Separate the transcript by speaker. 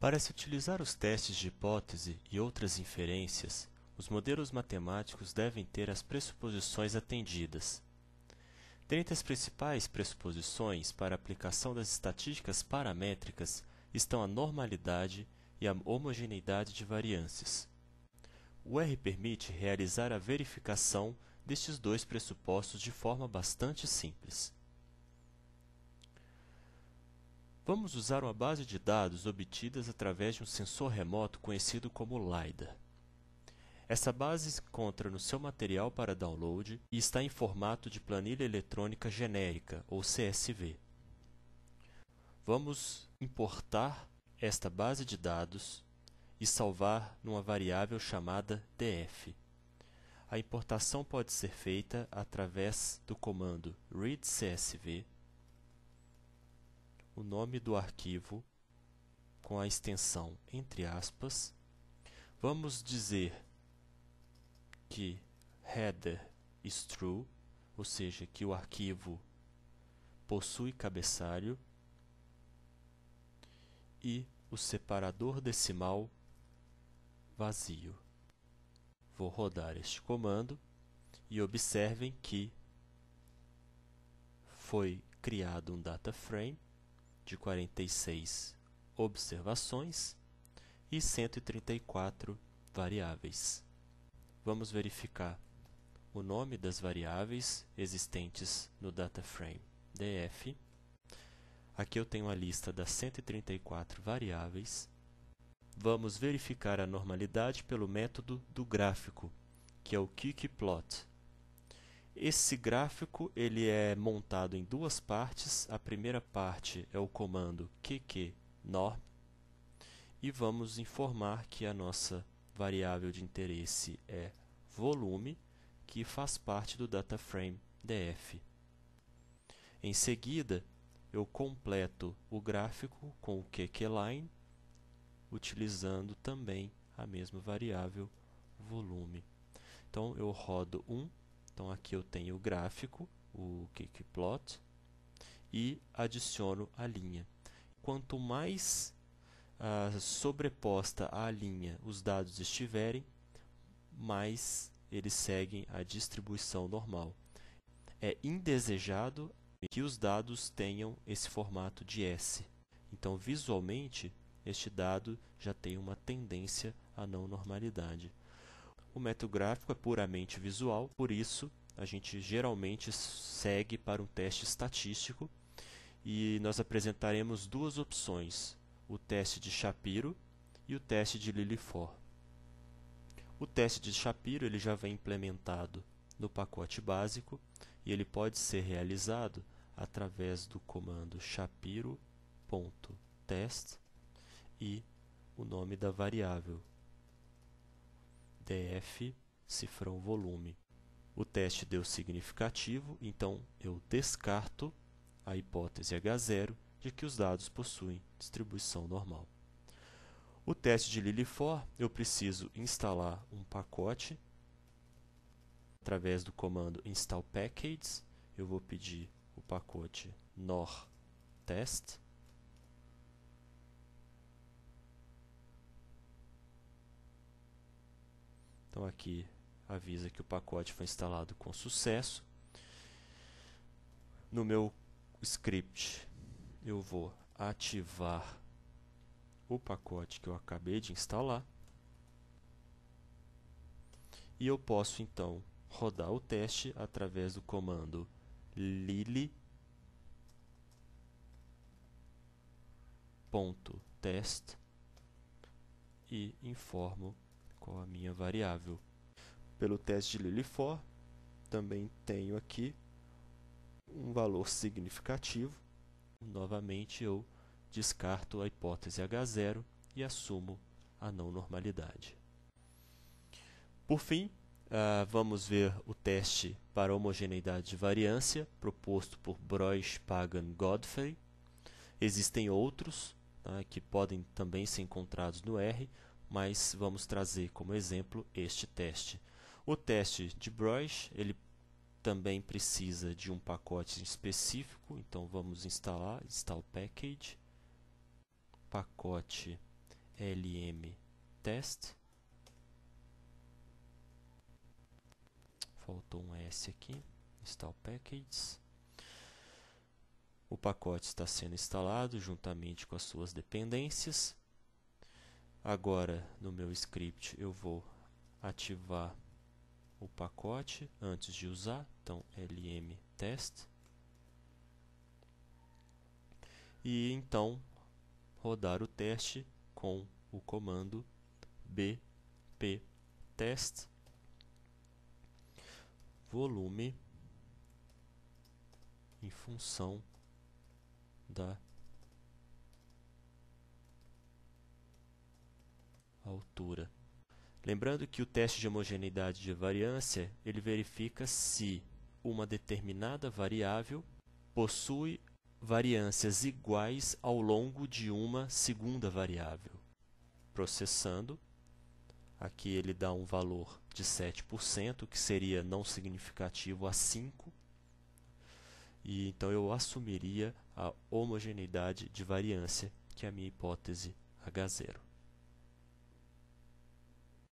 Speaker 1: Para se utilizar os testes de hipótese e outras inferências, os modelos matemáticos devem ter as pressuposições atendidas. Dentre as principais pressuposições para a aplicação das estatísticas paramétricas estão a normalidade e a homogeneidade de variâncias. O R permite realizar a verificação destes dois pressupostos de forma bastante simples. Vamos usar uma base de dados obtidas através de um sensor remoto conhecido como LiDAR. Essa base se encontra no seu material para download e está em formato de planilha eletrônica genérica, ou CSV. Vamos importar esta base de dados e salvar numa variável chamada df. A importação pode ser feita através do comando readcsv o nome do arquivo com a extensão entre aspas. Vamos dizer que header is true, ou seja, que o arquivo possui cabeçalho e o separador decimal vazio. Vou rodar este comando e observem que foi criado um data frame de 46 observações e 134 variáveis. Vamos verificar o nome das variáveis existentes no dataframe df. Aqui eu tenho a lista das 134 variáveis. Vamos verificar a normalidade pelo método do gráfico, que é o kickplot. Esse gráfico ele é montado em duas partes. A primeira parte é o comando qqnorm e vamos informar que a nossa variável de interesse é volume, que faz parte do dataframe df. Em seguida, eu completo o gráfico com o qqline, utilizando também a mesma variável volume. Então, eu rodo um então aqui eu tenho o gráfico, o k-plot e adiciono a linha. Quanto mais uh, sobreposta à linha os dados estiverem, mais eles seguem a distribuição normal. É indesejado que os dados tenham esse formato de S. Então, visualmente, este dado já tem uma tendência à não normalidade. O método gráfico é puramente visual, por isso a gente geralmente segue para um teste estatístico e nós apresentaremos duas opções, o teste de Shapiro e o teste de Lillifort. O teste de Shapiro ele já vem implementado no pacote básico e ele pode ser realizado através do comando shapiro.test e o nome da variável DF cifrão volume. O teste deu significativo, então eu descarto a hipótese H0 de que os dados possuem distribuição normal. O teste de Lilifor, eu preciso instalar um pacote através do comando install packages. Eu vou pedir o pacote nor test Então aqui avisa que o pacote foi instalado com sucesso. No meu script eu vou ativar o pacote que eu acabei de instalar. E eu posso então rodar o teste através do comando lily.test e informo qual a minha variável. Pelo teste de Lillifort, também tenho aqui um valor significativo. Novamente, eu descarto a hipótese H0 e assumo a não normalidade. Por fim, ah, vamos ver o teste para homogeneidade de variância proposto por Broich, Pagan, Godfrey. Existem outros tá, que podem também ser encontrados no R, mas vamos trazer como exemplo este teste. O teste de Brush, ele também precisa de um pacote específico, então vamos instalar install package pacote lm test faltou um s aqui install packages o pacote está sendo instalado juntamente com as suas dependências Agora, no meu script, eu vou ativar o pacote antes de usar, então lm test. E então rodar o teste com o comando bp test volume em função da altura. Lembrando que o teste de homogeneidade de variância, ele verifica se uma determinada variável possui variâncias iguais ao longo de uma segunda variável. Processando, aqui ele dá um valor de 7%, que seria não significativo a 5, e então eu assumiria a homogeneidade de variância, que é a minha hipótese H0.